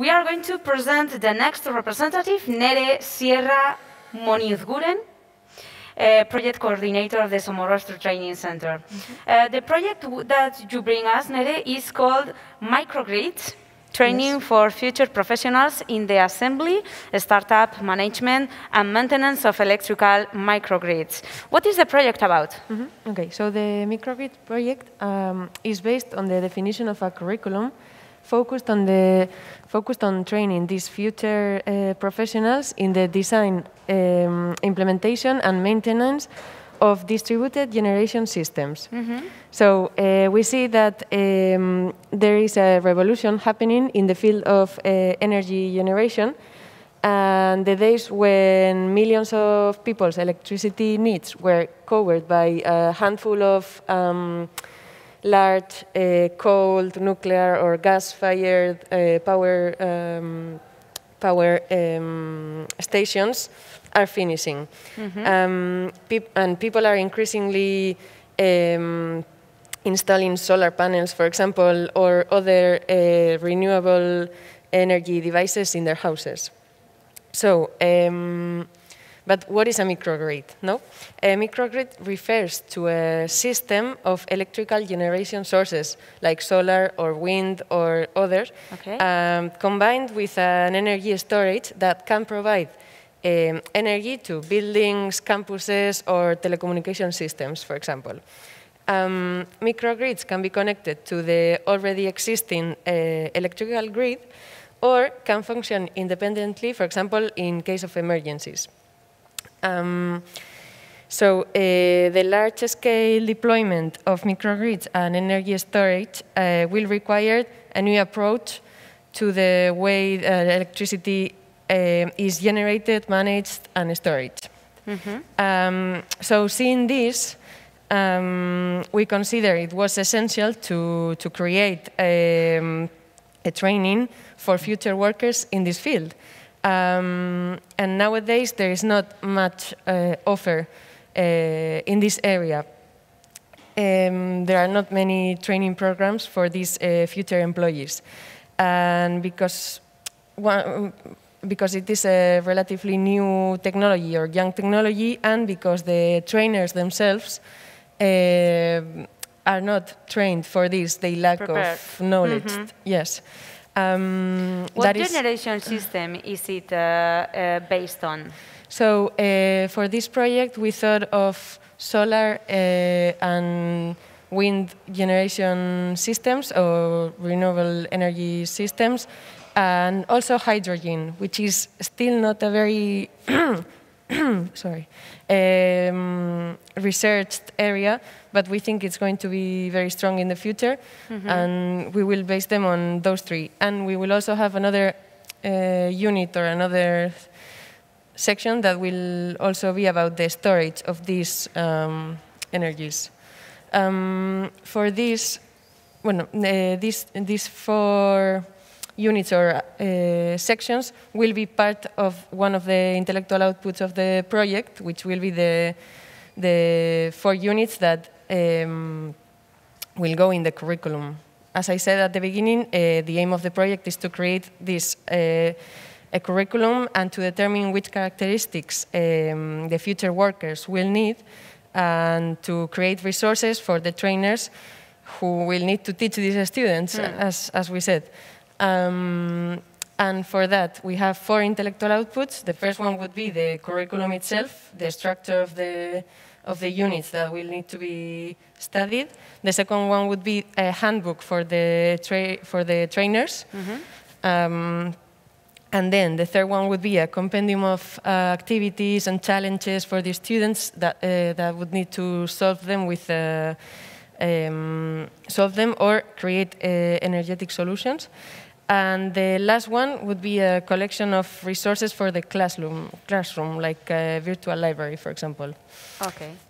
We are going to present the next representative, Nere Sierra Monizguren, uh, project coordinator of the Somorrostro Training Center. Mm -hmm. uh, the project that you bring us, Nere, is called Microgrids, Training yes. for Future Professionals in the Assembly, Startup Management and Maintenance of Electrical Microgrids. What is the project about? Mm -hmm. Okay, so the microgrid project um, is based on the definition of a curriculum focused on the focused on training these future uh, professionals in the design, um, implementation, and maintenance of distributed generation systems. Mm -hmm. So uh, we see that um, there is a revolution happening in the field of uh, energy generation. And the days when millions of people's electricity needs were covered by a handful of um, large uh, coal, nuclear, or gas-fired uh, power um, power um, stations are finishing, mm -hmm. um, and people are increasingly um, installing solar panels, for example, or other uh, renewable energy devices in their houses. So um, but what is a microgrid? No, a microgrid refers to a system of electrical generation sources like solar or wind or others, okay. um, combined with an energy storage that can provide um, energy to buildings, campuses, or telecommunication systems, for example. Um, microgrids can be connected to the already existing uh, electrical grid or can function independently, for example, in case of emergencies. Um, so uh, the large scale deployment of microgrids and energy storage uh, will require a new approach to the way uh, electricity uh, is generated, managed, and stored. Mm -hmm. um, so seeing this, um, we consider it was essential to, to create a, um, a training for future workers in this field. Um, and nowadays there is not much uh, offer uh, in this area. Um, there are not many training programs for these uh, future employees. And because, one, because it is a relatively new technology or young technology, and because the trainers themselves um, are not trained for this, they lack Prepared. of knowledge. Mm -hmm. Yes. Um, what generation is, system is it uh, uh, based on? So uh, for this project, we thought of solar uh, and wind generation systems or renewable energy systems, and also hydrogen, which is still not a very sorry, um, researched area, but we think it's going to be very strong in the future, mm -hmm. and we will base them on those three. And we will also have another uh, unit or another section that will also be about the storage of these um, energies. Um, for this, well, uh, eh, these these four units or uh, sections will be part of one of the intellectual outputs of the project, which will be the, the four units that um, will go in the curriculum. As I said at the beginning, uh, the aim of the project is to create this uh, a curriculum and to determine which characteristics um, the future workers will need and to create resources for the trainers who will need to teach these students, mm. as, as we said. Um, and for that, we have four intellectual outputs. The first one would be the curriculum itself, the structure of the, of the units that will need to be studied. The second one would be a handbook for the, for the trainers. Mm -hmm. um, and then the third one would be a compendium of uh, activities and challenges for the students that, uh, that would need to solve them with uh, um, solve them or create uh, energetic solutions. And the last one would be a collection of resources for the classroom, classroom like a virtual library, for example. Okay.